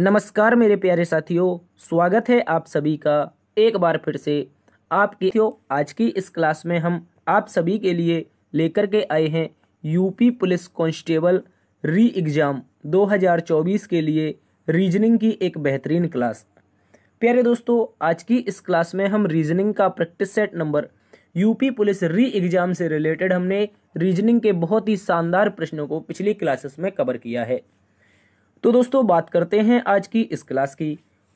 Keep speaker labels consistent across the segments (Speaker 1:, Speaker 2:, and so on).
Speaker 1: नमस्कार मेरे प्यारे साथियों स्वागत है आप सभी का एक बार फिर से आपके आज की इस क्लास में हम आप सभी के लिए लेकर के आए हैं UP police constable re exam 2024 के लिए रीजनिंग की एक बेहतरीन क्लास प्यारे दोस्तों आज की इस क्लास में हम रीजनिंग का practice set number UP police re exam से रिलेटेड हमने रीजनिंग के बहुत ही शानदार प्रश्नों को पिछली क्लासेस में कवर किया है तो दोस्तों बात करते हैं आज की इस क्लास की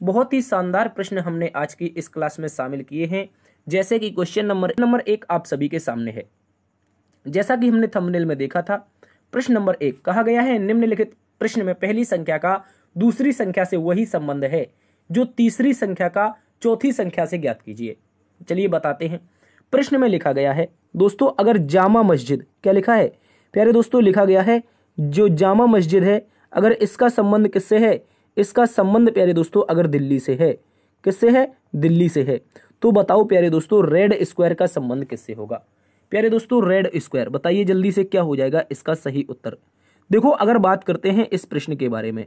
Speaker 1: बहुत ही शानदार प्रश्न हमने आज की इस क्लास में शामिल किए हैं जैसे कि क्वेश्चन नंबर नंबर एक आप सभी के सामने है जैसा कि हमने थंबनेल में देखा था प्रश्न नंबर एक कहा गया है निम्नलिखित प्रश्न में पहली संख्या का दूसरी संख्या से वही संबंध है जो तीसरी संख्या का चौथी संख्या से ज्ञात कीजिए चलिए बताते हैं प्रश्न में लिखा गया है दोस्तों अगर जामा मस्जिद क्या लिखा है प्यारे दोस्तों लिखा गया है जो जामा मस्जिद है अगर इसका संबंध किससे है इसका संबंध प्यारे दोस्तों अगर दिल्ली से है किससे है दिल्ली से है तो बताओ प्यारे दोस्तों रेड स्क्वायर का संबंध किससे होगा प्यारे दोस्तों रेड स्क्वायर बताइए जल्दी से क्या हो जाएगा इसका सही उत्तर देखो अगर बात करते हैं इस प्रश्न के बारे में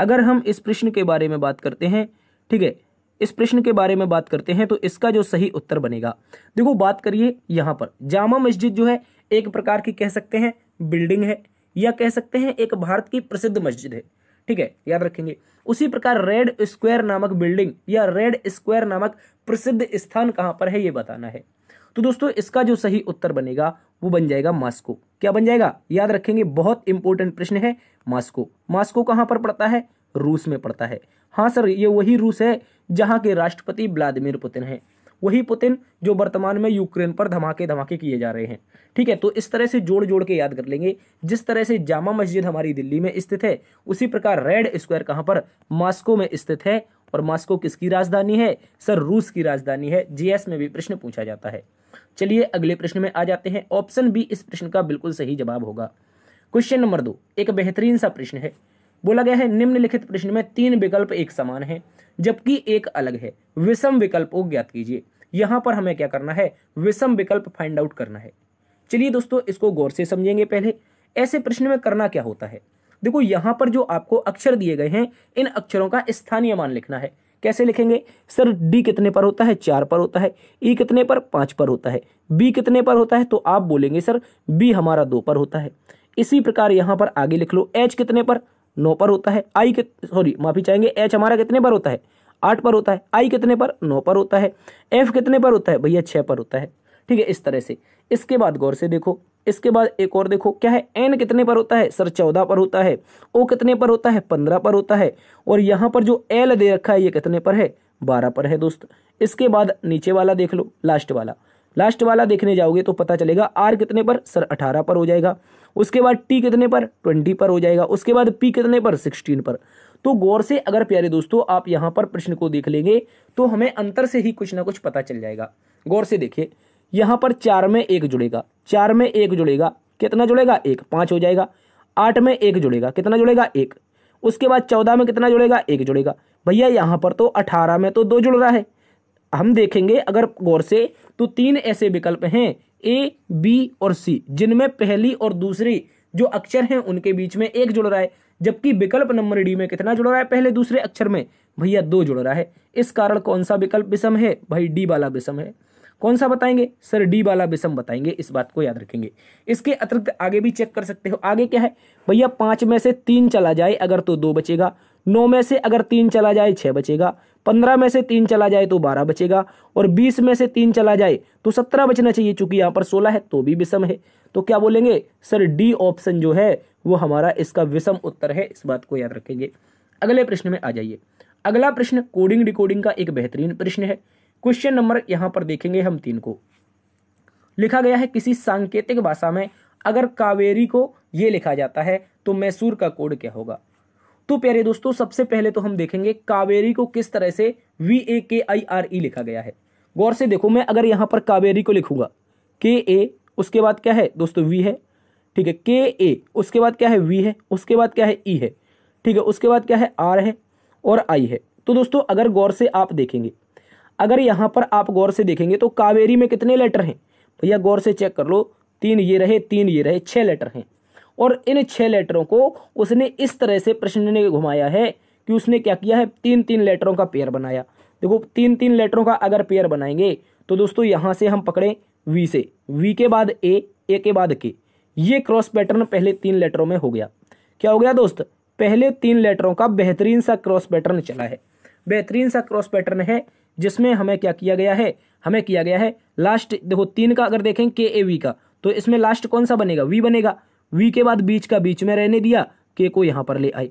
Speaker 1: अगर हम इस प्रश्न के बारे में बात करते हैं ठीक है इस प्रश्न के बारे में बात करते हैं तो इसका जो सही उत्तर बनेगा देखो बात करिए यहाँ पर जामा मस्जिद जो है एक प्रकार की कह सकते हैं बिल्डिंग है या कह सकते हैं एक भारत की प्रसिद्ध मस्जिद है ठीक है याद रखेंगे उसी प्रकार रेड स्क्वायर नामक बिल्डिंग या रेड स्क्वायर नामक प्रसिद्ध स्थान कहां पर है ये बताना है तो दोस्तों इसका जो सही उत्तर बनेगा वो बन जाएगा मास्को क्या बन जाएगा याद रखेंगे बहुत इंपॉर्टेंट प्रश्न है मास्को मास्को कहां पर पड़ता है रूस में पड़ता है हाँ सर ये वही रूस है जहां के राष्ट्रपति व्लादिमिर पुतिन है वही पुतिन जो वर्तमान में यूक्रेन पर धमाके धमाके किए जा रहे हैं ठीक है तो इस तरह से जोड़ जोड़ के याद कर लेंगे जिस तरह से जामा मस्जिद हमारी दिल्ली में स्थित है उसी प्रकार रेड स्क्वायर कहाँ पर मास्को में स्थित है और मास्को किसकी राजधानी है सर रूस की राजधानी है जीएस में भी प्रश्न पूछा जाता है चलिए अगले प्रश्न में आ जाते हैं ऑप्शन बी इस प्रश्न का बिल्कुल सही जवाब होगा क्वेश्चन नंबर दो एक बेहतरीन सा प्रश्न है बोला गया है निम्नलिखित प्रश्न में तीन विकल्प एक समान है जबकि एक अलग है विषम विकल्प को ज्ञात कीजिए यहां पर हमें क्या करना है विषम विकल्प फाइंड आउट करना है चलिए दोस्तों इसको गौर से समझेंगे पहले ऐसे प्रश्न में करना क्या होता है देखो यहां पर जो आपको अक्षर दिए गए हैं इन अक्षरों का स्थानीय मान लिखना है कैसे लिखेंगे सर डी कितने पर होता है चार पर होता है ई e कितने पर पांच पर होता है बी कितने पर होता है तो आप बोलेंगे सर बी हमारा दो पर होता है इसी प्रकार यहाँ पर आगे लिख लो एच कितने पर नौ पर होता है आई सॉरी माफी चाहेंगे एच हमारा कितने पर होता है आठ पर होता है आई कितने पर नौ पर होता है एफ कितने पर होता है भैया छः पर होता है ठीक है इस तरह से इसके बाद गौर से देखो इसके बाद एक और देखो क्या है एन कितने पर होता है सर चौदह पर होता है ओ कितने पर होता है पंद्रह पर होता है और यहाँ पर जो एल दे रखा है ये कितने पर है बारह पर है दोस्त इसके बाद नीचे वाला देख लो लास्ट वाला लास्ट वाला देखने जाओगे तो पता चलेगा आर कितने पर सर अठारह पर हो जाएगा उसके बाद टी कितने पर ट्वेंटी पर हो जाएगा उसके बाद पी कितने पर सिक्सटीन पर तो गौर से अगर प्यारे दोस्तों आप यहाँ पर प्रश्न को देख लेंगे तो हमें अंतर से ही कुछ ना कुछ पता चल जाएगा गौर से देखिए यहाँ पर चार में एक जुड़ेगा चार में एक जुड़ेगा कितना जुड़ेगा एक पाँच हो जाएगा आठ में एक जुड़ेगा कितना जुड़ेगा एक उसके बाद चौदह में कितना जुड़ेगा एक जुड़ेगा भैया यहाँ पर तो अठारह में तो दो जुड़ रहा है हम देखेंगे अगर गौर से तो तीन ऐसे विकल्प हैं ए बी और सी जिनमें पहली और दूसरी जो अक्षर हैं उनके बीच में एक जुड़ रहा है जबकि विकल्प नंबर डी में कितना जुड़ रहा है पहले दूसरे अक्षर में भैया दो जुड़ रहा है इस कारण कौन सा विकल्प विषम है भाई डी वाला विषम है कौन सा बताएंगे सर डी वाला विषम बताएंगे इस बात को याद रखेंगे इसके अतिरिक्त आगे भी चेक कर सकते हो आगे क्या है भैया पांच में से तीन चला जाए अगर तो दो बचेगा नौ में से अगर तीन चला जाए छह बचेगा पंद्रह में से तीन चला जाए तो बारह बचेगा और बीस में से तीन चला जाए तो सत्रह बचना चाहिए चूंकि यहाँ पर सोलह है तो भी विषम है तो क्या बोलेंगे सर डी ऑप्शन जो है वो हमारा इसका विषम उत्तर है इस बात को याद रखेंगे अगले प्रश्न में आ जाइए अगला प्रश्न कोडिंग डिकोडिंग का एक बेहतरीन प्रश्न है क्वेश्चन नंबर यहाँ पर देखेंगे हम तीन को लिखा गया है किसी सांकेतिक भाषा में अगर कावेरी को ये लिखा जाता है तो मैसूर का कोड क्या होगा तो प्यारे दोस्तों सबसे पहले तो हम देखेंगे कावेरी को किस तरह से वी ए के आई आर ई लिखा गया है गौर से देखो मैं अगर यहाँ पर कावेरी को लिखूंगा के ए उसके बाद क्या है दोस्तों वी है ठीक है के ए उसके बाद क्या है वी है उसके बाद क्या है ई e है ठीक है उसके बाद क्या है आर है और आई है तो दोस्तों अगर गौर से आप देखेंगे अगर यहाँ पर आप गौर से देखेंगे तो कावेरी में कितने लेटर हैं भैया गौर से चेक कर लो तीन ये रहे तीन ये रहे छः लेटर हैं और इन छः लेटरों को उसने इस तरह से प्रश्न ने घुमाया है कि उसने क्या किया है तीन तीन लेटरों का पेयर बनाया देखो तीन तीन लेटरों का अगर पेयर बनाएंगे तो दोस्तों यहाँ से हम पकड़ें वी से वी के बाद ए ए के बाद के ये क्रॉस पैटर्न पहले तीन लेटरों में हो गया क्या हो गया दोस्त पहले तीन लेटरों का बेहतरीन सा क्रॉस पैटर्न चला है बेहतरीन सा क्रॉस पैटर्न है जिसमें हमें क्या किया गया है हमें किया गया है लास्ट देखो तीन का अगर देखें के ए वी का तो इसमें लास्ट कौन सा बनेगा वी बनेगा वी के बाद बीच का बीच में रहने दिया के को यहाँ पर ले आए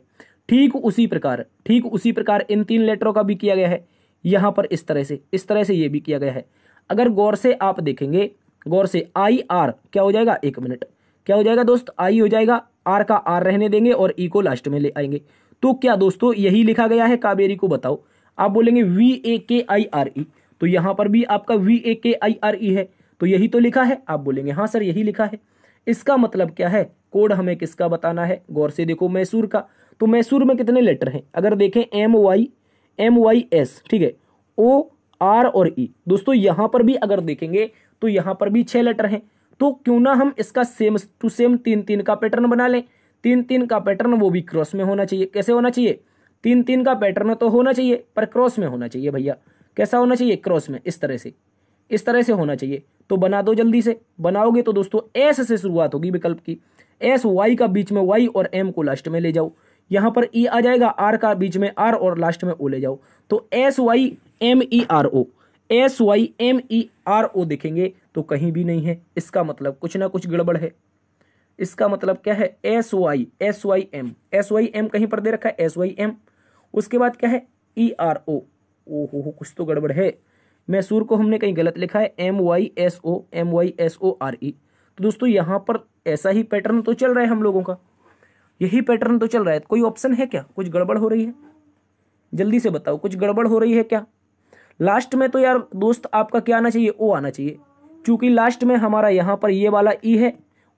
Speaker 1: ठीक उसी प्रकार ठीक उसी प्रकार इन तीन लेटरों का भी किया गया है यहाँ पर इस तरह से इस तरह से ये भी किया गया है अगर गौर से आप देखेंगे गौर से आई आर क्या हो जाएगा एक मिनट क्या हो जाएगा दोस्त आई हो जाएगा आर का आर रहने देंगे और ई e को लास्ट में ले आएंगे तो क्या दोस्तों यही लिखा गया है काबेरी को बताओ आप बोलेंगे वी ए के आई आर ई तो यहाँ पर भी आपका वी ए के आई आर ई है तो यही तो लिखा है आप बोलेंगे हाँ सर यही लिखा है इसका मतलब क्या है कोड हमें किसका बताना है गौर से देखो मैसूर का तो मैसूर में कितने लेटर हैं अगर देखें M Y M Y S ठीक है ओ आर और ई e। दोस्तों यहाँ पर भी अगर देखेंगे तो यहाँ पर भी छः लेटर हैं तो क्यों ना हम इसका सेम टू सेम तीन तीन का पैटर्न बना लें तीन तीन का पैटर्न वो भी क्रॉस में होना चाहिए कैसे होना चाहिए तीन तीन का पैटर्न तो होना चाहिए पर क्रॉस में होना चाहिए भैया कैसा होना चाहिए क्रॉस में इस तरह से इस तरह से होना चाहिए तो बना दो जल्दी से बनाओगे तो दोस्तों एस से शुरुआत होगी विकल्प की एस वाई का बीच में वाई और एम को लास्ट में ले जाओ यहां पर ई e आ जाएगा आर का बीच में आर और लास्ट में ओ ले जाओ तो S Y M E R O S Y M E R O देखेंगे तो कहीं भी नहीं है इसका मतलब कुछ ना कुछ गड़बड़ है इसका मतलब क्या है S Y S Y M S Y M कहीं पर दे रखा है एस वाई एम उसके बाद क्या है ई e आर ओ ओ हो हो कुछ तो गड़बड़ है मैसूर को हमने कहीं गलत लिखा है M Y S O M Y S O R E तो दोस्तों यहाँ पर ऐसा ही पैटर्न तो चल रहा है हम लोगों का यही पैटर्न तो चल रहा है कोई ऑप्शन है क्या कुछ गड़बड़ हो रही है जल्दी से बताओ कुछ गड़बड़ हो रही है क्या लास्ट में तो यार दोस्त आपका क्या आना चाहिए ओ आना चाहिए चूंकि लास्ट में हमारा यहाँ पर ये वाला ई e है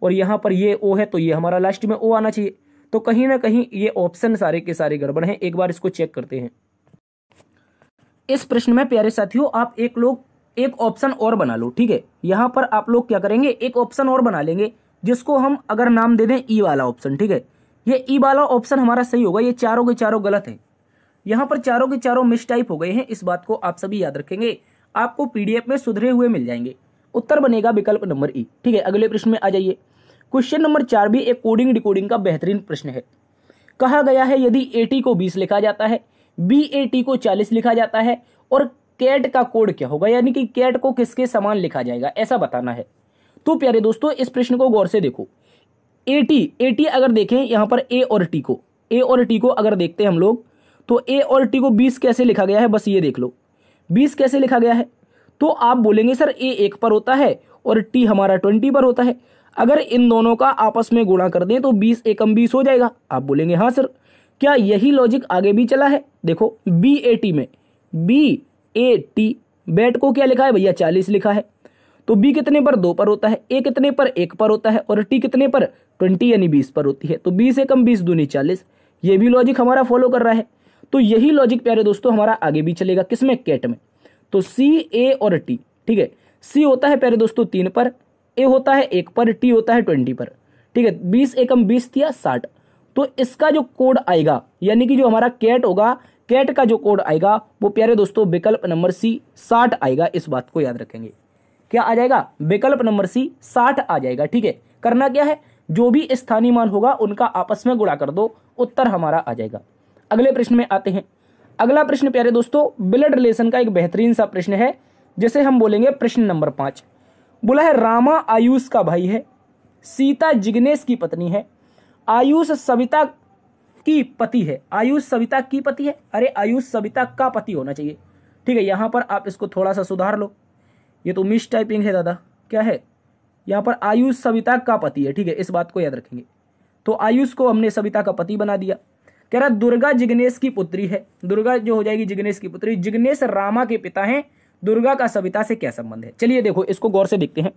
Speaker 1: और यहाँ पर ये ओ है तो ये हमारा लास्ट में ओ आना चाहिए तो कहीं ना कहीं ये ऑप्शन सारे के सारे गड़बड़ हैं एक बार इसको चेक करते हैं इस प्रश्न में प्यारे साथियों आप एक लोग एक ऑप्शन और बना लो ठीक है यहाँ पर आप लोग क्या करेंगे एक ऑप्शन और बना लेंगे जिसको हम अगर नाम दे दें ई e वाला ऑप्शन ठीक है ये ई e वाला ऑप्शन हमारा सही होगा ये चारों के चारों गलत है यहाँ पर चारों के चारों मिस टाइप हो गए हैं इस बात को आप सभी याद रखेंगे आपको पीडीएफ में सुधरे हुए मिल जाएंगे उत्तर बनेगा विकल्प नंबर ई e। ठीक है अगले प्रश्न में आ जाइए क्वेश्चन नंबर चार भी एक कोडिंग डिकोडिंग का बेहतरीन प्रश्न है कहा गया है यदि एटी को बीस लिखा जाता है बी ए टी को चालीस लिखा जाता है और कैट का कोड क्या होगा यानी कि कैट को किसके समान लिखा जाएगा ऐसा बताना है तो प्यारे दोस्तों इस प्रश्न को गौर से देखो ए टी ए टी अगर देखें यहाँ पर ए और टी को ए और टी को अगर देखते हैं हम लोग तो ए और टी को बीस कैसे लिखा गया है बस ये देख लो बीस कैसे लिखा गया है तो आप बोलेंगे सर ए एक पर होता है और टी हमारा ट्वेंटी पर होता है अगर इन दोनों का आपस में गुणा कर दें तो बीस एकम बीस हो जाएगा आप बोलेंगे हाँ सर क्या यही लॉजिक आगे भी चला है देखो बी ए टी में बी ए टी बैट को क्या लिखा है भैया चालीस लिखा है तो बी कितने पर दो पर होता है ए कितने पर एक पर होता है और टी कितने पर ट्वेंटी यानी बीस पर होती है तो बीस एकम बीस दूनी चालीस ये भी लॉजिक हमारा फॉलो कर रहा है तो यही लॉजिक प्यारे दोस्तों हमारा आगे भी चलेगा किसमें कैट में तो सी ए और टी ठीक है सी होता है प्यारे दोस्तों तीन पर ए होता है एक पर टी होता है ट्वेंटी पर ठीक है बीस एकम बीस थिया साठ तो इसका जो कोड आएगा यानी कि जो हमारा कैट होगा कैट का जो कोड आएगा वो प्यारे दोस्तों विकल्प नंबर सी साठ आएगा इस बात को याद रखेंगे क्या आ जाएगा विकल्प नंबर सी साठ आ जाएगा ठीक है करना क्या है जो भी स्थानीय मान होगा उनका आपस में गुणा कर दो उत्तर हमारा आ जाएगा अगले प्रश्न में आते हैं अगला प्रश्न प्यारे दोस्तों ब्लड रिलेशन का एक बेहतरीन सा प्रश्न है जिसे हम बोलेंगे प्रश्न नंबर पाँच बोला है रामा आयुष का भाई है सीता जिग्नेश की पत्नी है आयुष सविता की पति है आयुष सविता की पति है अरे आयुष सविता का पति होना चाहिए ठीक है यहाँ पर आप इसको थोड़ा सा सुधार लो ये तो मिस टाइपिंग है दादा क्या है यहाँ पर आयुष सविता का पति है ठीक है इस बात को याद रखेंगे तो आयुष को हमने सविता का पति बना दिया कह रहा दुर्गा जिग्नेश की पुत्री है दुर्गा जो हो जाएगी जिग्नेश की पुत्री जिग्नेश रामा के पिता हैं दुर्गा का सविता से क्या संबंध है चलिए देखो इसको गौर से देखते हैं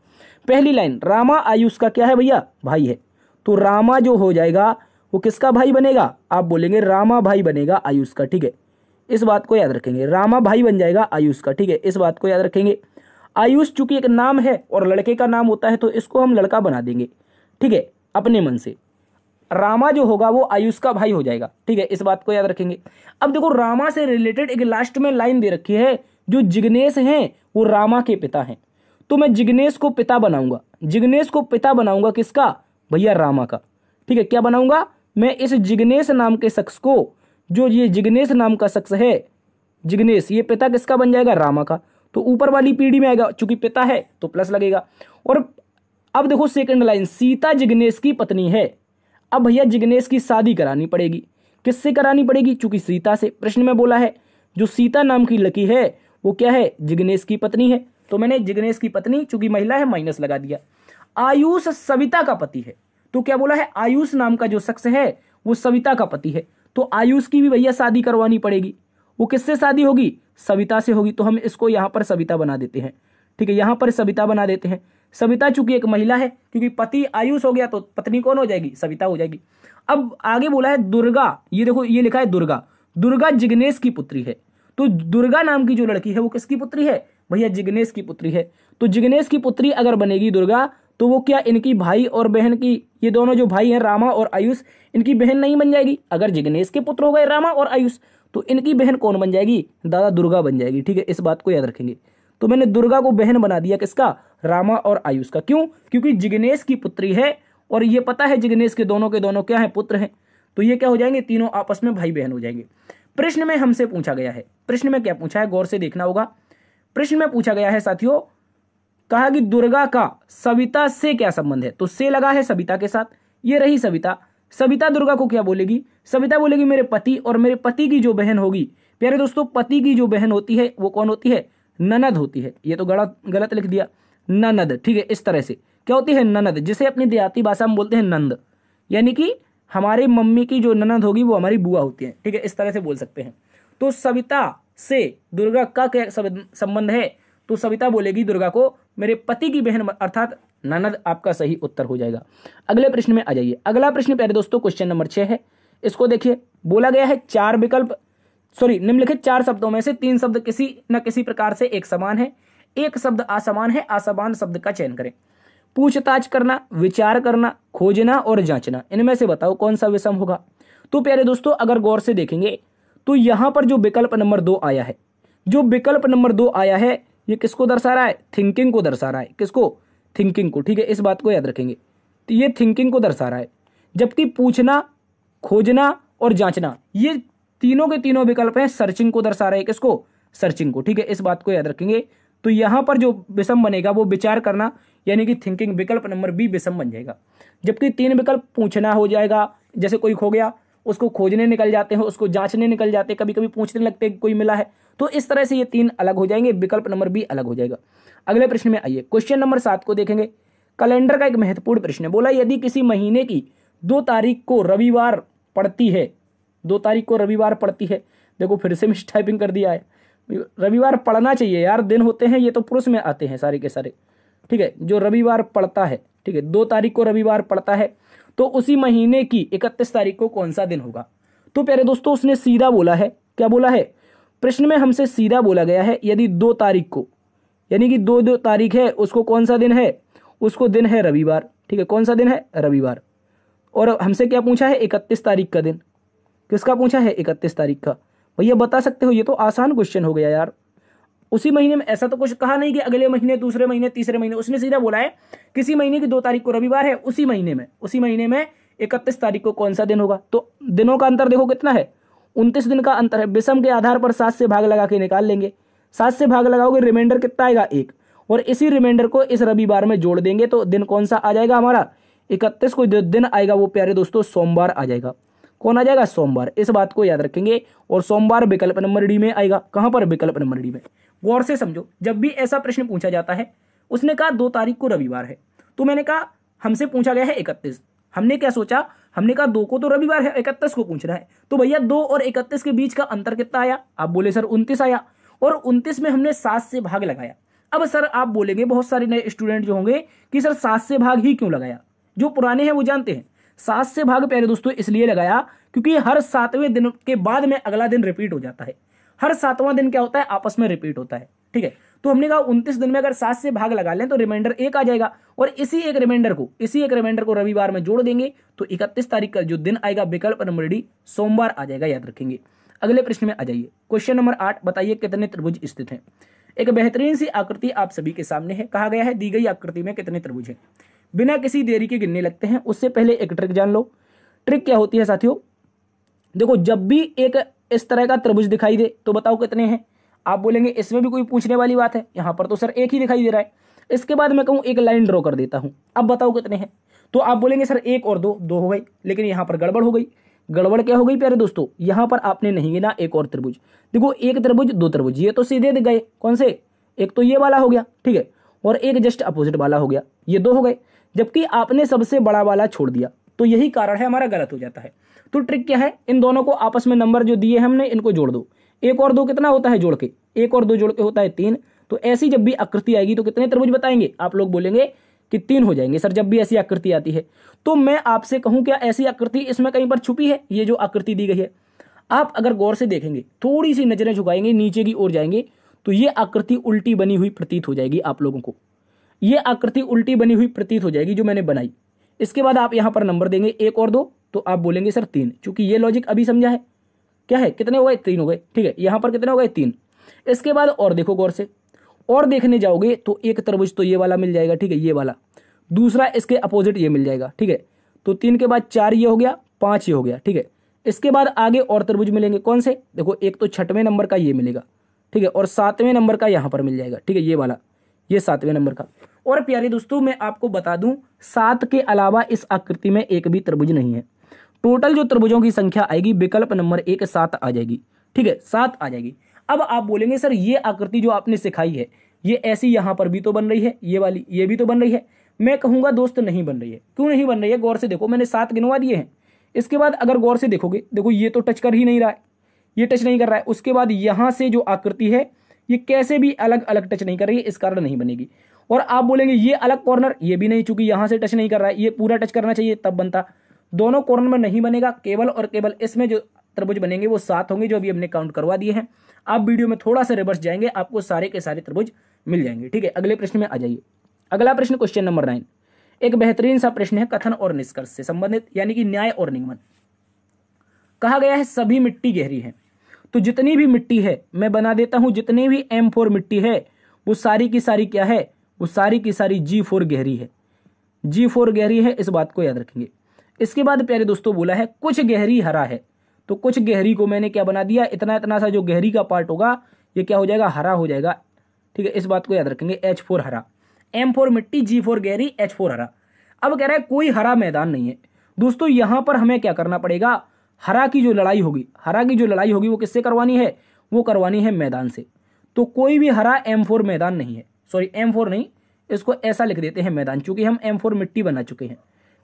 Speaker 1: पहली लाइन रामा आयुष का क्या है भैया भाई है तो रामा जो हो जाएगा वो किसका भाई बनेगा आप बोलेंगे रामा भाई बनेगा आयुष का ठीक है इस बात को याद रखेंगे रामा भाई बन जाएगा आयुष का ठीक है इस बात को याद रखेंगे आयुष चूंकि एक नाम है और लड़के का नाम होता है तो इसको हम लड़का बना देंगे ठीक है अपने मन से रामा जो होगा वो आयुष का भाई हो जाएगा ठीक है इस बात को याद रखेंगे अब देखो रामा से रिलेटेड एक लास्ट में लाइन दे रखी है जो जिग्नेश हैं वो रामा के पिता हैं तो मैं जिग्नेश को पिता बनाऊंगा जिग्नेश को पिता बनाऊंगा किसका भैया रामा का ठीक है क्या बनाऊंगा मैं इस जिग्नेश नाम के शख्स को जो ये जिग्नेश नाम का शख्स है जिग्नेश ये पिता किसका बन जाएगा रामा का तो ऊपर वाली पीढ़ी में आएगा चूंकि पिता है तो प्लस लगेगा और अब देखो सेकंड लाइन सीता जिग्नेश की पत्नी है अब भैया जिग्नेश की शादी करानी पड़ेगी किससे करानी पड़ेगी चूंकि सीता से प्रश्न में बोला है जो सीता नाम की लकी है वो क्या है जिग्नेश की पत्नी है तो मैंने जिग्नेश की पत्नी चूंकि महिला है माइनस लगा दिया आयुष सविता का पति है तो क्या बोला है आयुष नाम का जो शख्स है वो सविता का पति है तो आयुष की भी भैया शादी करवानी पड़ेगी वो किससे शादी होगी सविता से होगी तो हम इसको यहाँ पर सविता बना देते हैं ठीक है यहाँ पर सविता बना देते हैं सविता चूंकि एक महिला है क्योंकि पति आयुष हो गया तो पत्नी कौन हो जाएगी सविता हो जाएगी अब आगे बोला है दुर्गा ये देखो ये लिखा है दुर्गा दुर्गा जिग्नेश की पुत्री है तो दुर्गा नाम की जो लड़की है वो किसकी पुत्री है भैया जिग्नेश की पुत्री है तो जिग्नेश की पुत्री अगर बनेगी दुर्गा तो वो क्या इनकी भाई और बहन की ये दोनों जो भाई हैं रामा और आयुष इनकी बहन नहीं बन जाएगी अगर जिग्नेश के पुत्र हो गए रामा और आयुष तो इनकी बहन कौन बन जाएगी दादा दुर्गा बन जाएगी ठीक है इस बात को याद रखेंगे तो मैंने दुर्गा को बहन बना दिया किसका रामा और आयुष का क्यों क्योंकि जिग्नेश की पुत्री है और ये पता है जिग्नेश के दोनों के दोनों क्या है पुत्र हैं तो ये क्या हो जाएंगे तीनों आपस में भाई बहन हो जाएंगे प्रश्न में हमसे पूछा गया है प्रश्न में क्या पूछा है गौर से देखना होगा प्रश्न में पूछा गया है साथियों कहा कि दुर्गा का सविता से क्या संबंध है तो से लगा है सविता के साथ ये रही सविता सविता दुर्गा को क्या बोलेगी सविता बोलेगी मेरे पति और मेरे पति की जो बहन होगी प्यारे दोस्तों पति की जो बहन होती है वो कौन होती है ननद होती है ये तो गलत गलत लिख दिया ननद ठीक है इस तरह से क्या होती है ननद जिसे अपनी देहाती भाषा में बोलते हैं नंद यानी कि हमारी मम्मी की जो ननद होगी वो हमारी बुआ होती है ठीक है इस तरह से बोल सकते हैं तो सविता से दुर्गा का क्या संबंध है तो सविता बोलेगी दुर्गा को मेरे पति की बहन अर्थात ननद आपका सही उत्तर हो जाएगा अगले प्रश्न में आ जाइए अगला प्रश्न प्यारे दोस्तों क्वेश्चन नंबर छः है इसको देखिए बोला गया है चार विकल्प सॉरी निम्नलिखित चार शब्दों में से तीन शब्द किसी न किसी प्रकार से एक समान है एक शब्द असमान है असमान शब्द का चयन करें पूछताछ करना विचार करना खोजना और जांचना इनमें से बताओ कौन सा विषम होगा तो प्यारे दोस्तों अगर गौर से देखेंगे तो यहां पर जो विकल्प नंबर दो आया है जो विकल्प नंबर दो आया है ये किसको दर्शा रहा है थिंकिंग को दर्शा रहा है किसको थिंकिंग को ठीक है इस बात को याद रखेंगे तो ये थिंकिंग को दर्शा रहा है जबकि पूछना खोजना और जांचना ये तीनों के तीनों विकल्प हैं सर्चिंग को दर्शा रहे हैं किसको सर्चिंग को ठीक है इस बात को याद रखेंगे तो यहां पर जो विषम बनेगा वो विचार करना यानी कि थिंकिंग विकल्प नंबर बी विषम बन जाएगा जबकि तीन विकल्प पूछना हो जाएगा जैसे कोई खो गया उसको खोजने निकल जाते हैं उसको जांचने निकल जाते हैं कभी कभी पूछने लगते हैं कोई मिला है तो इस तरह से ये तीन अलग हो जाएंगे विकल्प नंबर बी अलग हो जाएगा अगले प्रश्न में आइए क्वेश्चन नंबर सात को देखेंगे कैलेंडर का एक महत्वपूर्ण प्रश्न है बोला यदि किसी महीने की दो तारीख को रविवार पड़ती है दो तारीख को रविवार पड़ती है देखो फिर से मिस टाइपिंग कर दिया है रविवार पढ़ना चाहिए यार दिन होते हैं ये तो पुरुष में आते हैं सारे के सारे ठीक है जो रविवार पड़ता है ठीक है दो तारीख को रविवार पड़ता है तो उसी महीने की इकतीस तारीख को कौन सा दिन होगा तो प्यारे दोस्तों उसने सीधा बोला है क्या बोला है प्रश्न में हमसे सीधा बोला गया है यदि दो तारीख को यानी कि दो दो तारीख है उसको कौन सा दिन है उसको दिन है रविवार ठीक है कौन सा दिन है रविवार और हमसे क्या पूछा है इकतीस तारीख का दिन किसका पूछा है इकतीस तारीख का भैया बता सकते हो ये तो आसान क्वेश्चन हो गया यार उसी महीने में ऐसा तो कुछ कहा नहीं कि अगले महीने दूसरे महीने तीसरे महीने उसने सीधा बोला है किसी महीने की दो तारीख को रविवार है उसी महीने में उसी महीने में इकतीस तारीख को कौन सा दिन होगा तो दिनों का अंतर देखो कितना है उनतीस दिन का अंतर है विषम के आधार पर सात से भाग लगा के निकाल लेंगे सात से भाग लगाओगे रिमाइंडर कितना आएगा एक और इसी रिमाइंडर को इस रविवार में जोड़ देंगे तो दिन कौन सा आ जाएगा हमारा इकतीस को जो दिन आएगा वो प्यारे दोस्तों सोमवार आ जाएगा कौन आ जाएगा सोमवार इस बात को याद रखेंगे और सोमवार विकल्प नंबर डी में आएगा कहां पर विकल्प नंबर डी में गौर से समझो जब भी ऐसा प्रश्न पूछा जाता है उसने कहा दो तारीख को रविवार है तो मैंने कहा हमसे पूछा गया है इकतीस हमने क्या सोचा हमने कहा दो को तो रविवार है इकतीस को पूछना है तो भैया दो और इकतीस के बीच का अंतर कितना आया आप बोले सर उनतीस आया और उनतीस में हमने सात से भाग लगाया अब सर आप बोलेंगे बहुत सारे नए स्टूडेंट जो होंगे कि सर सात से भाग ही क्यों लगाया जो पुराने हैं वो जानते हैं सात से भाग प्यारे दोस्तों इसलिए लगाया क्योंकि हर सातवें दिन के बाद में अगला दिन रिपीट हो जाता है हर सातवां दिन क्या होता है आपस में रिपीट होता है ठीक है तो हमने कहा उनतीस दिन में अगर सात से भाग लगा लें तो रिमाइंडर एक आ जाएगा और इसी एक रिमाइंडर को इसी एक रिमाइंडर को रविवार में जोड़ देंगे तो इकतीस तारीख का जो दिन आएगा विकल्प नंबर डी सोमवार आ जाएगा याद रखेंगे अगले प्रश्न में आ जाइए क्वेश्चन नंबर आठ बताइए कितने त्रिभुज स्थित हैं एक बेहतरीन सी आकृति आप सभी के सामने है कहा गया है दी गई आकृति में कितने त्रिभुज हैं बिना किसी देरी के गिनने लगते हैं उससे पहले एक ट्रिक जान लो ट्रिक क्या होती है साथियों देखो जब भी एक इस तरह का त्रिभुज दिखाई दे तो बताओ कितने हैं आप बोलेंगे इसमें भी कोई पूछने वाली बात है यहाँ पर तो सर एक ही दिखाई दे रहा है इसके बाद मैं कहूँ एक लाइन ड्रॉ कर देता हूँ अब बताओ कितने हैं तो आप बोलेंगे सर एक और दो दो हो गई लेकिन यहाँ पर गड़बड़ हो गई गड़बड़ क्या हो गई प्यारे दोस्तों यहाँ पर आपने नहीं गिना एक और त्रिभुज देखो एक त्रिभुज दो त्रिभुज ये तो सीधे गए कौन से एक तो ये वाला हो गया ठीक है और एक जस्ट अपोजिट वाला हो गया ये दो हो गए जबकि आपने सबसे बड़ा वाला छोड़ दिया तो यही कारण है हमारा गलत हो जाता है तो ट्रिक क्या है इन दोनों को आपस में नंबर जो दिए हमने इनको जोड़ दो एक और दो कितना होता है जोड़ के एक और दो जोड़ के होता है तीन तो ऐसी जब भी आकृति आएगी तो कितने त्रिभुज बताएंगे आप लोग बोलेंगे कि तीन हो जाएंगे सर जब भी ऐसी आकृति आती है तो मैं आपसे कहूं क्या ऐसी आकृति इसमें कहीं पर छुपी है ये जो आकृति दी गई है आप अगर गौर से देखेंगे थोड़ी सी नजरें झुकाएंगे नीचे की ओर जाएंगे तो ये आकृति उल्टी बनी हुई प्रतीत हो जाएगी आप लोगों को ये आकृति उल्टी बनी हुई प्रतीत हो जाएगी जो मैंने बनाई इसके बाद आप यहां पर नंबर देंगे एक और दो तो आप बोलेंगे सर तीन चूंकि ये लॉजिक अभी समझा है क्या है कितने हो गए तीन हो गए ठीक है यहां पर कितने हो गए तीन इसके बाद और देखो गौर से और देखने जाओगे तो एक तरबुज तो ये वाला मिल जाएगा ठीक है ये वाला दूसरा इसके अपोजिट ये मिल जाएगा ठीक है तो तीन के बाद चार ये हो गया पांच ये हो गया ठीक है इसके बाद आगे और तरबुज मिलेंगे कौन से देखो एक तो छठवें नंबर का ये मिलेगा ठीक है और सातवें नंबर का यहाँ पर मिल जाएगा ठीक है ये वाला ये सातवें नंबर का और प्यारे दोस्तों मैं आपको बता दूं सात के अलावा इस आकृति में एक भी त्रिभुज नहीं है टोटल जो त्रिभुजों की संख्या आएगी विकल्प नंबर एक सात आ जाएगी ठीक है सात आ जाएगी अब आप बोलेंगे सर ये आकृति जो आपने सिखाई है ये ऐसी यहाँ पर भी तो बन रही है ये वाली ये भी तो बन रही है मैं कहूँगा दोस्त नहीं बन रही है क्यों नहीं बन रही है गौर से देखो मैंने सात गिनवा दिए हैं इसके बाद अगर गौर से देखोगे देखो ये तो टच कर ही नहीं रहा है ये टच नहीं कर रहा है उसके बाद यहाँ से जो आकृति है ये कैसे भी अलग अलग टच नहीं कर रही है इस कारण नहीं बनेगी और आप बोलेंगे ये अलग कॉर्नर ये भी नहीं चूंकि यहां से टच नहीं कर रहा है ये पूरा टच करना चाहिए तब बनता दोनों कॉर्नर में नहीं बनेगा केवल और केवल इसमें जो त्रिभुज बनेंगे वो सात होंगे जो अभी हमने काउंट करवा दिए हैं आप वीडियो में थोड़ा सा रिवर्स जाएंगे आपको सारे के सारे त्रिभुज मिल जाएंगे ठीक है अगले प्रश्न में आ जाइए अगला प्रश्न क्वेश्चन नंबर नाइन एक बेहतरीन सा प्रश्न है कथन और निष्कर्ष से संबंधित यानी कि न्याय और निगमन कहा गया है सभी मिट्टी गहरी है तो जितनी भी मिट्टी है मैं बना देता हूँ जितनी भी एम फोर मिट्टी है वो सारी की सारी क्या है वो सारी की सारी जी फोर गहरी है जी फोर गहरी है इस बात को याद रखेंगे इसके बाद प्यारे दोस्तों बोला है कुछ गहरी हरा है तो कुछ गहरी को मैंने क्या बना दिया इतना इतना सा जो गहरी का पार्ट होगा ये क्या हो जाएगा हरा हो जाएगा ठीक है इस बात को याद रखेंगे एच फोर हरा एम फोर मिट्टी जी फोर गहरी एच फोर हरा अब कह रहा है कोई हरा मैदान नहीं है दोस्तों यहां पर हमें क्या करना पड़ेगा हरा की जो लड़ाई होगी हरा की जो लड़ाई होगी वो किससे करवानी है वो करवानी है मैदान से तो कोई भी हरा एम फोर मैदान नहीं है सॉरी एम फोर नहीं इसको ऐसा लिख देते हैं मैदान चूंकि हम एम फोर मिट्टी बना चुके हैं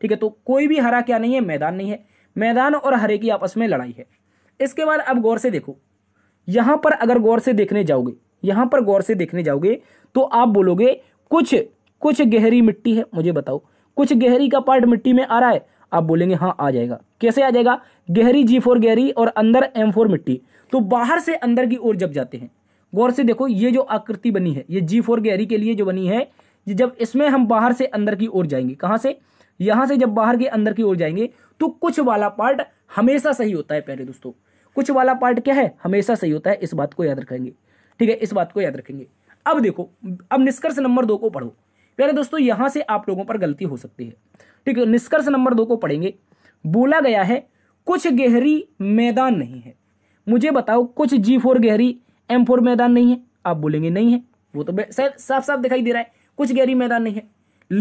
Speaker 1: ठीक है तो कोई भी हरा क्या नहीं है मैदान नहीं है मैदान और हरे की आपस में लड़ाई है इसके बाद अब गौर से देखो यहां पर अगर गौर से देखने जाओगे यहां पर गौर से देखने जाओगे तो आप बोलोगे कुछ कुछ गहरी मिट्टी है मुझे बताओ कुछ गहरी का पार्ट मिट्टी में आ रहा है आप बोलेंगे हाँ आ जाएगा कैसे आ जाएगा गहरी जी फोर गहरी और अंदर एम फोर मिट्टी तो बाहर से अंदर की ओर जब जाते हैं गौर से देखो ये जो आकृति बनी है ये जी फोर गहरी के लिए जो बनी है ये जब इसमें हम बाहर से अंदर की ओर जाएंगे कहाँ से यहाँ से जब बाहर के अंदर की ओर जाएंगे तो कुछ वाला पार्ट हमेशा सही होता है पहले दोस्तों कुछ वाला पार्ट क्या है हमेशा सही होता है इस बात को याद रखेंगे ठीक है इस बात को याद रखेंगे अब देखो अब निष्कर्ष नंबर दो को पढ़ो पहले दोस्तों यहाँ से आप लोगों पर गलती हो सकती है ठीक है तो निष्कर्ष नंबर दो को पढ़ेंगे बोला गया है कुछ गहरी मैदान नहीं है मुझे बताओ कुछ जी फोर गहरी एम फोर मैदान नहीं है आप बोलेंगे नहीं है वो तो साफ साफ दिखाई दे रहा है कुछ गहरी मैदान नहीं है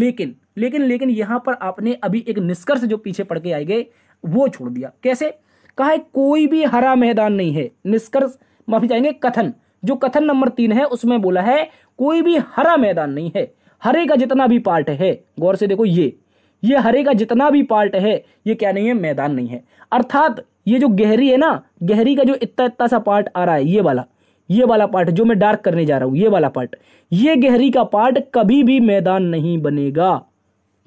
Speaker 1: लेकिन लेकिन लेकिन यहां पर आपने अभी एक निष्कर्ष जो पीछे पड़ के आए गए वो छोड़ दिया कैसे कहा है कोई भी हरा मैदान नहीं है निष्कर्ष माफी चाहेंगे कथन जो कथन नंबर तीन है उसमें बोला है कोई भी हरा मैदान नहीं है हरे का जितना भी पार्ट है गौर से देखो ये ये हरे का जितना भी पार्ट है ये क्या नहीं है मैदान नहीं है अर्थात ये जो गहरी है ना गहरी का जो इतना इतना सा पार्ट आ रहा है ये वाला ये वाला पार्ट जो मैं डार्क करने जा रहा हूं ये वाला पार्ट ये गहरी का पार्ट कभी भी मैदान नहीं बनेगा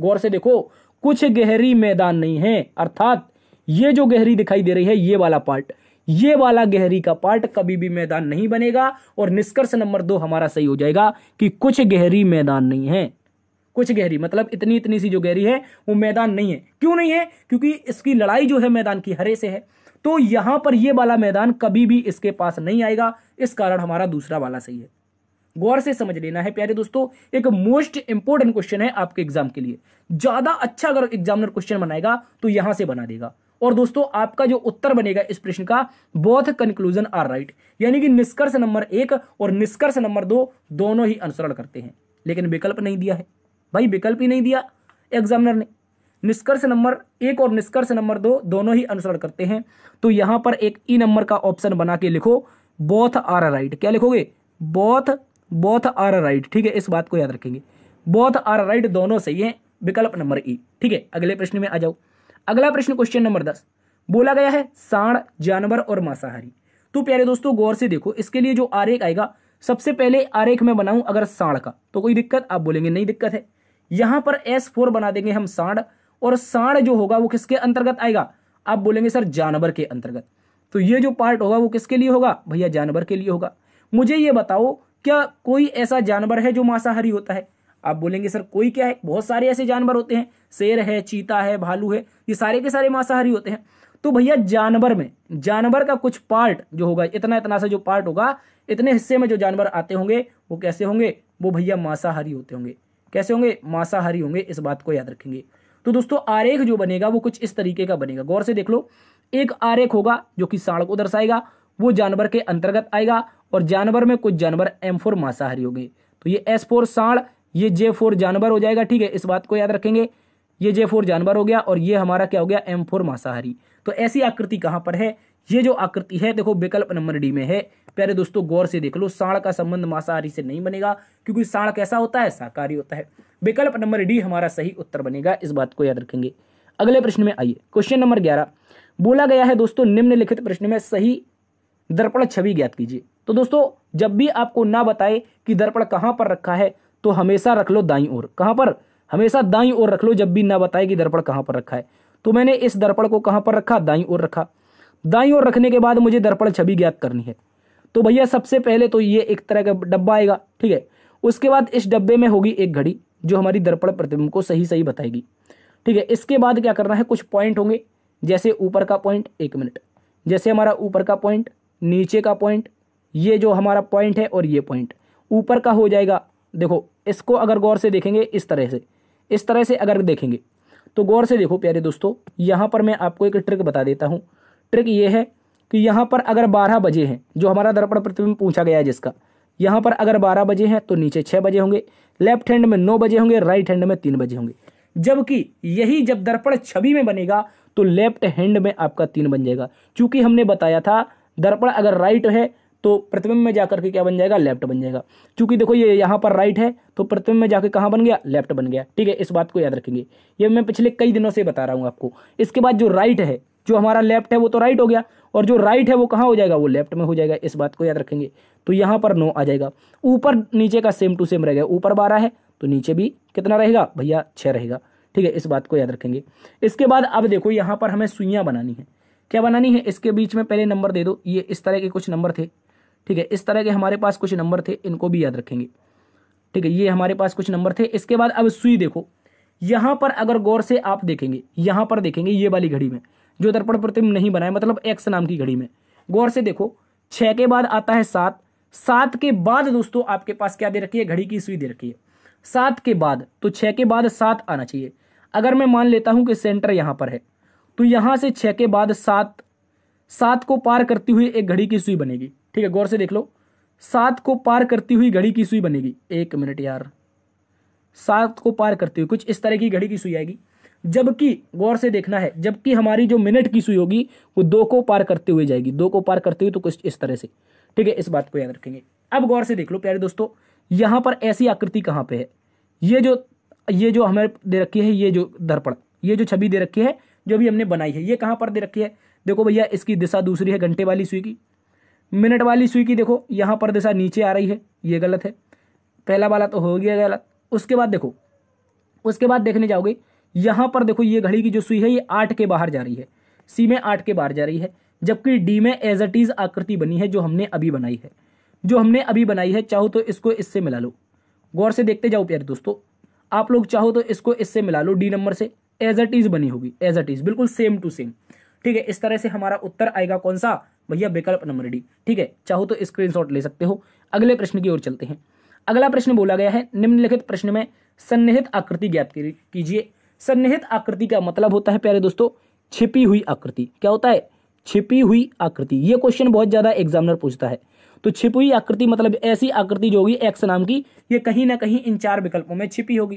Speaker 1: गौर से देखो कुछ गहरी मैदान नहीं है अर्थात ये जो गहरी दिखाई दे रही है ये वाला पार्ट ये वाला गहरी का पार्ट कभी भी मैदान नहीं बनेगा और निष्कर्ष नंबर दो हमारा सही हो जाएगा कि कुछ गहरी मैदान नहीं है कुछ गहरी मतलब इतनी इतनी सी जो गहरी है वो मैदान नहीं है क्यों नहीं है क्योंकि इसकी लड़ाई जो है मैदान की हरे से है तो यहां पर ये वाला मैदान कभी भी इसके पास नहीं आएगा इस कारण हमारा दूसरा वाला सही है गौर से समझ लेना है प्यारे दोस्तों एक मोस्ट इंपॉर्टेंट क्वेश्चन है आपके एग्जाम के लिए ज्यादा अच्छा अगर एग्जामिनर क्वेश्चन बनाएगा तो यहां से बना देगा और दोस्तों आपका जो उत्तर बनेगा इस प्रश्न का बोथ कंक्लूजन आर राइट यानी कि निष्कर्ष नंबर एक और निष्कर्ष नंबर दो दोनों ही अनुसरण करते हैं लेकिन विकल्प नहीं दिया है भाई विकल्प ही नहीं दिया एग्जामिनर ने निष्कर्ष नंबर एक और निष्कर्ष नंबर दो दोनों ही अनुसरण करते हैं तो यहां पर एक ई e नंबर का ऑप्शन बना के लिखो बोथ आर राइट क्या लिखोगे बोथ बोथ आर राइट ठीक है इस बात को याद रखेंगे बोथ आर राइट दोनों सही है विकल्प नंबर ई e। ठीक है अगले प्रश्न में आ जाओ अगला प्रश्न क्वेश्चन नंबर दस बोला गया है साण जानवर और मांसाहारी तो प्यारे दोस्तों गौर से देखो इसके लिए जो आरेख आएगा सबसे पहले आरेख में बनाऊं अगर साण का तो कोई दिक्कत आप बोलेंगे नहीं दिक्कत है यहां पर एस फोर बना देंगे हम सांड और सांड जो होगा वो किसके अंतर्गत आएगा आप बोलेंगे सर जानवर के अंतर्गत तो ये जो पार्ट होगा वो किसके लिए होगा भैया जानवर के लिए होगा मुझे ये बताओ क्या कोई ऐसा जानवर है जो मांसाहारी होता है आप बोलेंगे सर कोई क्या है बहुत सारे ऐसे जानवर होते हैं शेर है चीता है भालू है ये सारे के सारे मांसाहारी होते हैं तो भैया जानवर में जानवर का कुछ पार्ट जो होगा इतना इतना सा जो पार्ट होगा इतने हिस्से में जो जानवर आते होंगे वो कैसे होंगे वो भैया मांसाहारी होते होंगे कैसे होंगे मांसाहारी होंगे इस बात को याद रखेंगे तो दोस्तों आरेख जो बनेगा वो कुछ इस तरीके का बनेगा गौर से देख लो एक आरेख होगा जो कि साण को दर्शाएगा वो जानवर के अंतर्गत आएगा और जानवर में कुछ जानवर एम फोर मांसाहारी होंगे तो ये एस फोर साण ये जे फोर जानवर हो जाएगा ठीक है इस बात को याद रखेंगे ये जे फोर जानवर हो गया और ये हमारा क्या हो गया एम फोर मांसाहारी तो ऐसी आकृति कहाँ पर है ये जो आकृति है देखो विकल्प नंबर डी में है प्यारे दोस्तों गौर से देख लो साढ़ का संबंध मांसाहारी से नहीं बनेगा क्योंकि साढ़ कैसा होता है शाकाहारी होता है विकल्प नंबर डी हमारा सही उत्तर बनेगा इस बात को याद रखेंगे अगले प्रश्न में आइए क्वेश्चन नंबर ग्यारह बोला गया है दोस्तों निम्नलिखित प्रश्न में सही दर्पण छवि ज्ञात कीजिए तो दोस्तों जब भी आपको ना बताए कि दर्पण कहां पर रखा है तो हमेशा रख लो दाई ओर कहां पर हमेशा दाई ओर रख लो जब भी ना बताए कि दर्पण कहां पर रखा है तो मैंने इस दर्पण को कहां पर रखा दाई ओर रखा दाई ओर रखने के बाद मुझे दर्पण छवि ज्ञात करनी है तो भैया सबसे पहले तो ये एक तरह का डब्बा आएगा ठीक है उसके बाद इस डब्बे में होगी एक घड़ी जो हमारी दर्पण प्रतिबिंब को सही सही बताएगी ठीक है इसके बाद क्या करना है कुछ पॉइंट होंगे जैसे ऊपर का पॉइंट एक मिनट जैसे हमारा ऊपर का पॉइंट नीचे का पॉइंट ये जो हमारा पॉइंट है और ये पॉइंट ऊपर का हो जाएगा देखो इसको अगर गौर से देखेंगे इस तरह से इस तरह से अगर देखेंगे तो गौर से देखो प्यारे दोस्तों यहाँ पर मैं आपको एक ट्रिक बता देता हूँ ट्रिक ये है कि यहाँ पर अगर बारह बजे हैं जो हमारा दर्पण प्रतिबिंब पूछा गया है जिसका यहाँ पर अगर बारह बजे हैं तो नीचे छः बजे होंगे लेफ्ट हैंड में नौ बजे होंगे राइट हैंड में तीन बजे होंगे जबकि यही जब दर्पण छवि में बनेगा तो लेफ्ट हैंड में आपका तीन बन जाएगा क्योंकि हमने बताया था दर्पण अगर राइट है तो प्रतिबिंब में जाकर के क्या बन जाएगा लेफ्ट बन जाएगा क्योंकि देखो ये यहाँ पर राइट है तो प्रतिबिंब में जाकर कहाँ बन गया लेफ्ट बन गया ठीक है इस बात को याद रखेंगे ये मैं पिछले कई दिनों से बता रहा हूँ आपको इसके बाद जो राइट है जो हमारा लेफ्ट है वो तो राइट हो गया और जो राइट है वो कहाँ हो जाएगा वो लेफ्ट में हो जाएगा इस बात को याद रखेंगे तो यहाँ पर नो आ जाएगा ऊपर नीचे का सेम टू सेम रहेगा ऊपर बारह है तो नीचे भी कितना रहेगा भैया छः रहेगा ठीक है इस बात को याद रखेंगे इसके बाद अब देखो यहाँ पर हमें सुइयाँ बनानी है क्या बनानी है इसके बीच में पहले नंबर दे दो ये इस तरह के कुछ नंबर थे ठीक है इस तरह के हमारे पास कुछ नंबर थे इनको भी याद रखेंगे ठीक है ये हमारे पास कुछ नंबर थे इसके बाद अब सुई देखो यहाँ पर अगर गौर से आप देखेंगे यहाँ पर देखेंगे ये वाली घड़ी में जो दर्पण प्रतिम नहीं बनाए मतलब एक्स नाम की घड़ी में गौर से देखो छः के बाद आता है सात सात के बाद दोस्तों आपके पास क्या दे रखी है घड़ी की सुई दे रखी है सात के बाद तो छः के बाद सात आना चाहिए अगर मैं मान लेता हूं कि सेंटर यहां पर है तो यहां से छः के बाद सात सात को पार करती हुई एक घड़ी की सुई बनेगी ठीक है गौर से देख लो सात को पार करती हुई घड़ी की सुई बनेगी एक मिनट यार सात को पार करती हुई कुछ इस तरह की घड़ी की सुई आएगी जबकि गौर से देखना है जबकि हमारी जो मिनट की सुई होगी वो दो को पार करते हुए जाएगी दो को पार करते हुए तो कुछ इस तरह से ठीक है इस बात को याद रखेंगे अब गौर से देख लो प्यारे दोस्तों यहाँ पर ऐसी आकृति कहाँ पे है ये जो ये जो हमें दे रखी है ये जो दर्पण ये जो छवि दे रखी है जो भी हमने बनाई है ये कहाँ पर दे रखी है देखो भैया इसकी दिशा दूसरी है घंटे वाली सुई की मिनट वाली सुई की देखो यहाँ पर दिशा नीचे आ रही है ये गलत है पहला वाला तो हो गया गलत उसके बाद देखो उसके बाद देखने जाओगे यहाँ पर देखो ये घड़ी की जो सुई है ये आठ के बाहर जा रही है सी में आठ के बाहर जा रही है जबकि डी में एज अट इज़ आकृति बनी है जो हमने अभी बनाई है जो हमने अभी बनाई है चाहो तो इसको इससे मिला लो गौर से देखते जाओ प्यारे दोस्तों आप लोग चाहो तो इसको इससे मिला लो डी नंबर से एज अट इज़ बनी होगी एज अट इज़ बिल्कुल सेम टू सेम ठीक है इस तरह से हमारा उत्तर आएगा कौन सा भैया विकल्प नंबर डी ठीक है चाहो तो शॉट ले सकते हो अगले प्रश्न की ओर चलते हैं अगला प्रश्न बोला गया है निम्नलिखित प्रश्न में सन्निहित आकृति ज्ञात कीजिए सन्निहित आकृति का मतलब होता है प्यारे दोस्तों छिपी हुई आकृति क्या होता है छिपी हुई आकृति ये क्वेश्चन बहुत ज्यादा एग्जामिनर पूछता है तो छिपी हुई आकृति मतलब ऐसी आकृति जो होगी एक्स नाम की ये कहीं ना कहीं इन चार विकल्पों में छिपी होगी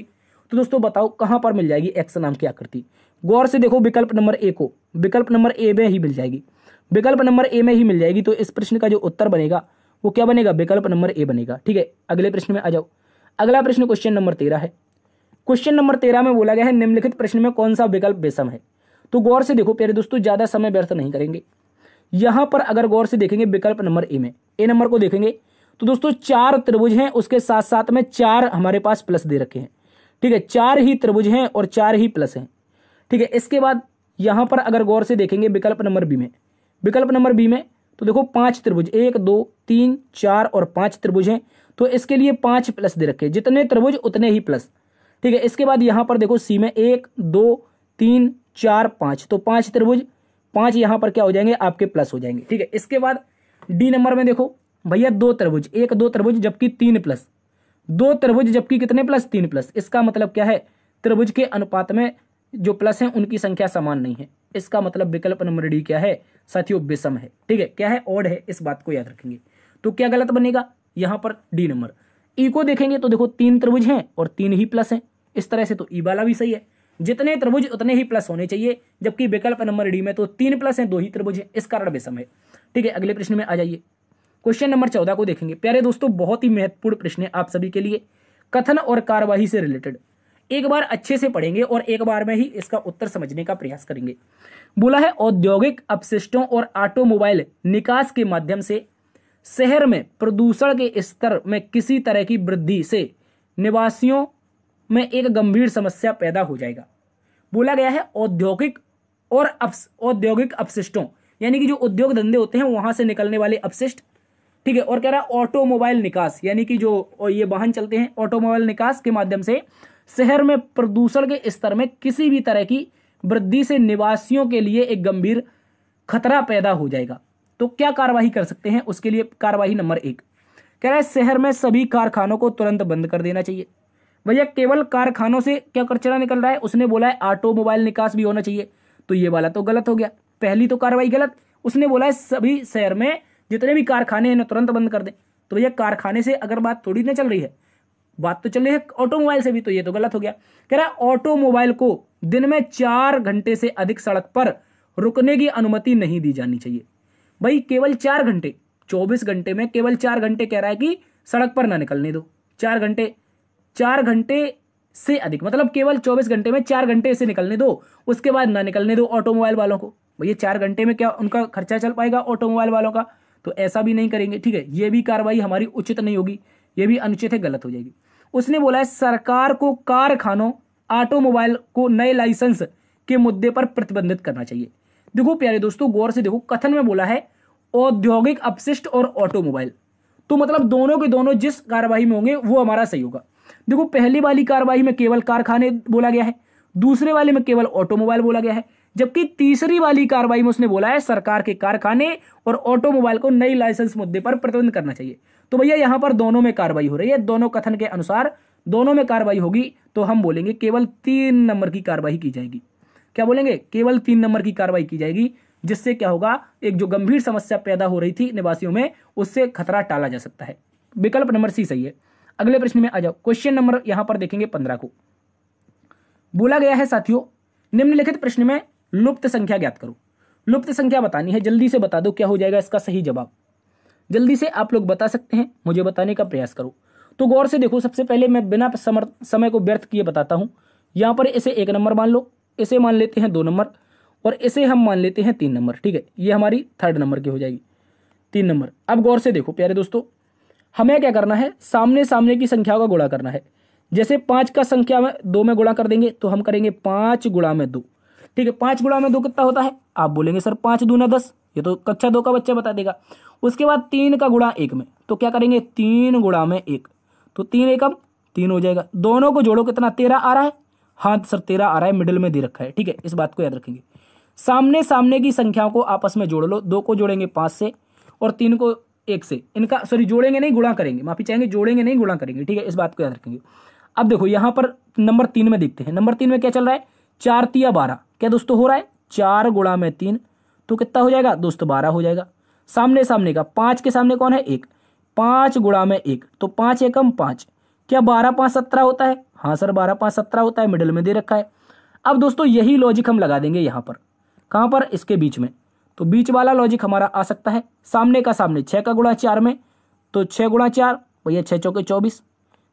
Speaker 1: तो दोस्तों बताओ कहां पर मिल जाएगी एक्स नाम की आकृति गौर से देखो विकल्प नंबर ए को विकल्प नंबर ए में ही मिल जाएगी विकल्प नंबर ए में ही मिल जाएगी तो इस प्रश्न का जो उत्तर बनेगा वो क्या बनेगा विकल्प नंबर ए बनेगा ठीक है अगले प्रश्न में आ जाओ अगला प्रश्न क्वेश्चन नंबर तेरह है क्वेश्चन नंबर तेरह में बोला गया है निम्नलिखित प्रश्न में कौन सा विकल्प विषम है तो गौर से देखो प्यारे दोस्तों ज्यादा समय व्यर्थ नहीं करेंगे यहां पर अगर गौर से देखेंगे विकल्प नंबर ए में ए नंबर को देखेंगे तो दोस्तों चार त्रिभुज हैं उसके साथ साथ में चार हमारे पास प्लस दे रखे हैं ठीक है चार ही त्रिभुज हैं और चार ही प्लस हैं ठीक है इसके बाद यहां पर अगर गौर से देखेंगे विकल्प नंबर बी में विकल्प नंबर बी में तो देखो पांच त्रिभुज एक दो तीन चार और पांच त्रिभुज हैं तो इसके लिए पांच प्लस दे रखे जितने त्रिभुज उतने ही प्लस ठीक है इसके बाद यहाँ पर देखो सी में एक दो तीन चार पाँच तो पाँच त्रिभुज पाँच यहाँ पर क्या हो जाएंगे आपके प्लस हो जाएंगे ठीक है इसके बाद डी नंबर में देखो भैया दो त्रिभुज एक दो त्रिभुज जबकि तीन प्लस दो त्रिभुज जबकि कितने प्लस तीन प्लस इसका मतलब क्या है त्रिभुज के अनुपात में जो प्लस हैं उनकी संख्या समान नहीं है इसका मतलब विकल्प नंबर डी क्या है साथियों विषम है ठीक है क्या है ओड है इस बात को याद रखेंगे तो क्या गलत बनेगा यहाँ पर डी नंबर ई e को देखेंगे तो देखो तीन त्रिभुज हैं और तीन ही प्लस हैं इस तरह से तो ई e वाला भी सही है जितने त्रिभुज उतने ही प्लस होने चाहिए जबकि विकल्प नंबर डी में तो तीन प्लस हैं दो ही त्रिभुज हैं इस कारण विषम है ठीक है अगले प्रश्न में आ जाइए क्वेश्चन नंबर चौदह को देखेंगे प्यारे दोस्तों बहुत ही महत्वपूर्ण प्रश्न है आप सभी के लिए कथन और कार्यवाही से रिलेटेड एक बार अच्छे से पढ़ेंगे और एक बार में ही इसका उत्तर समझने का प्रयास करेंगे बोला है औद्योगिक अपशिष्टों और ऑटोमोबाइल निकास के माध्यम से शहर में प्रदूषण के स्तर में किसी तरह की वृद्धि से निवासियों में एक गंभीर समस्या पैदा हो जाएगा बोला गया है औद्योगिक और औद्योगिक अपशिष्टों यानी कि जो उद्योग धंधे होते हैं वहां से निकलने वाले अपशिष्ट ठीक है और कह रहा है ऑटोमोबाइल निकास यानी कि जो ये वाहन चलते हैं ऑटोमोबाइल निकास के माध्यम से शहर में प्रदूषण के स्तर में किसी भी तरह की वृद्धि से निवासियों के लिए एक गंभीर खतरा पैदा हो जाएगा तो क्या कार्रवाई कर सकते हैं उसके लिए कार्रवाई नंबर एक कह रहा है शहर में सभी कारखानों को तुरंत बंद कर देना चाहिए भैया केवल कारखानों से क्या कचरा निकल रहा है उसने बोला है ऑटोमोबाइल निकास भी होना चाहिए तो ये वाला तो गलत हो गया पहली तो कार्रवाई गलत उसने बोला है सभी शहर में जितने भी कारखाने हैं तुरंत बंद कर दें तो भैया कारखाने से अगर बात थोड़ी ना चल रही है बात तो चल रही है ऑटोमोबाइल से भी तो ये तो गलत हो गया कह रहा है ऑटोमोबाइल को दिन में चार घंटे से अधिक सड़क पर रुकने की अनुमति नहीं दी जानी चाहिए भाई केवल चार घंटे चौबीस घंटे में केवल चार घंटे कह रहा है कि सड़क पर ना निकलने दो चार घंटे चार घंटे से अधिक मतलब केवल चौबीस घंटे में चार घंटे से निकलने दो उसके बाद ना निकलने दो ऑटोमोबाइल वालों को भैया चार घंटे में क्या उनका खर्चा चल पाएगा ऑटोमोबाइल वालों का तो ऐसा भी नहीं करेंगे ठीक है ये भी कार्रवाई हमारी उचित नहीं होगी ये भी अनुचित है गलत हो जाएगी उसने बोला है सरकार को कारखानों ऑटोमोबाइल को नए लाइसेंस के मुद्दे पर प्रतिबंधित करना चाहिए देखो प्यारे दोस्तों गौर से देखो कथन में बोला है औद्योगिक अपशिष्ट और ऑटोमोबाइल तो मतलब दोनों के दोनों जिस कार्यवाही में होंगे वो हमारा सही होगा देखो पहली वाली कार्रवाई में केवल कारखाने बोला गया है दूसरे वाले में केवल ऑटोमोबाइल बोला गया है जबकि तीसरी वाली कार्रवाई में उसने बोला है सरकार के कारखाने और ऑटोमोबाइल को नई लाइसेंस मुद्दे पर प्रतिबंध करना चाहिए तो भैया यहां पर दोनों में कार्रवाई हो रही है दोनों कथन के अनुसार दोनों में कार्रवाई होगी तो हम बोलेंगे केवल तीन नंबर की कार्रवाई की जाएगी क्या बोलेंगे केवल तीन नंबर की कार्रवाई की जाएगी जिससे क्या होगा एक जो गंभीर समस्या पैदा हो रही थी निवासियों में उससे खतरा टाला जा सकता है विकल्प नंबर सी सही है अगले प्रश्न में आ जाओ क्वेश्चन नंबर यहां पर देखेंगे पंद्रह को बोला गया है साथियों निम्नलिखित प्रश्न में लुप्त संख्या ज्ञात करो लुप्त संख्या बतानी है जल्दी से बता दो क्या हो जाएगा इसका सही जवाब जल्दी से आप लोग बता सकते हैं मुझे बताने का प्रयास करो तो गौर से देखो सबसे पहले मैं बिना समय को व्यर्थ किए बताता हूं यहां पर इसे एक नंबर मान लो इसे मान लेते हैं दो नंबर और इसे हम मान लेते हैं तीन नंबर ठीक है ये हमारी थर्ड नंबर की हो जाएगी तीन नंबर अब गौर से देखो प्यारे दोस्तों हमें क्या करना है सामने सामने की संख्याओं का गुणा करना है जैसे पाँच का संख्या में दो में गुणा कर देंगे तो हम करेंगे पाँच गुणा में दो ठीक है पाँच गुणा में दो कितना होता है आप बोलेंगे सर पाँच दूना दस ये तो कक्षा दो का बच्चा बता देगा उसके बाद तीन का गुणा एक में तो क्या करेंगे तीन गुणा में एक तो तीन एकम तीन हो जाएगा दोनों को जोड़ो कितना तेरह आ रहा है हाँ सर तेरह आ रहा है मिडिल में दे रखा है ठीक है इस बात को याद रखेंगे सामने सामने की संख्याओं को आपस में जोड़ लो दो को जोड़ेंगे पाँच से और तीन को एक से इनका सॉरी जोड़ेंगे नहीं गुणा करेंगे माफी चाहेंगे जोड़ेंगे नहीं गुणा करेंगे ठीक है इस बात को याद रखेंगे अब देखो यहाँ पर नंबर तीन में देखते हैं नंबर तीन में क्या चल रहा है चार तिया बारह क्या दोस्तों हो रहा है चार गुणा में तीन तो कितना हो जाएगा दोस्तों बारह हो जाएगा सामने सामने का पाँच के सामने कौन है एक पाँच गुणा में एक तो पाँच एकम पाँच क्या बारह पाँच सत्रह होता है हाँ सर बारह पाँच सत्रह होता है मिडल में दे रखा है अब दोस्तों यही लॉजिक हम लगा देंगे यहाँ पर कहाँ पर इसके बीच में तो बीच वाला लॉजिक हमारा आ सकता है सामने का सामने छः का गुणा चार में तो छः गुणा चार भैया छः चौके चौबीस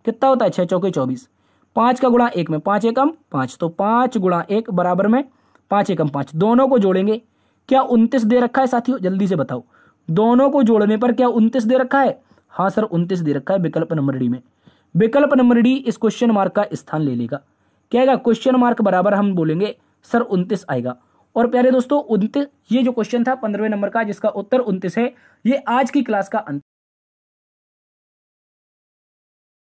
Speaker 1: कितना होता है छः चौके चौबीस पाँच का गुणा एक में पाँच एकम पाँच तो पाँच गुणा एक बराबर में पाँच एकम पाँच दोनों को जोड़ेंगे क्या उनतीस दे रखा है साथियों जल्दी से बताओ दोनों को जोड़ने पर क्या उनतीस दे रखा है हाँ सर उनतीस दे रखा है विकल्प नंबर डी में विकल्प नंबर डी इस क्वेश्चन मार्क का स्थान ले लेगा क्या आएगा क्वेश्चन मार्क बराबर हम बोलेंगे सर उनतीस आएगा और प्यारे दोस्तों उनतीस ये जो क्वेश्चन था पंद्रहवें नंबर का जिसका उत्तर उनतीस है ये आज की क्लास का अंत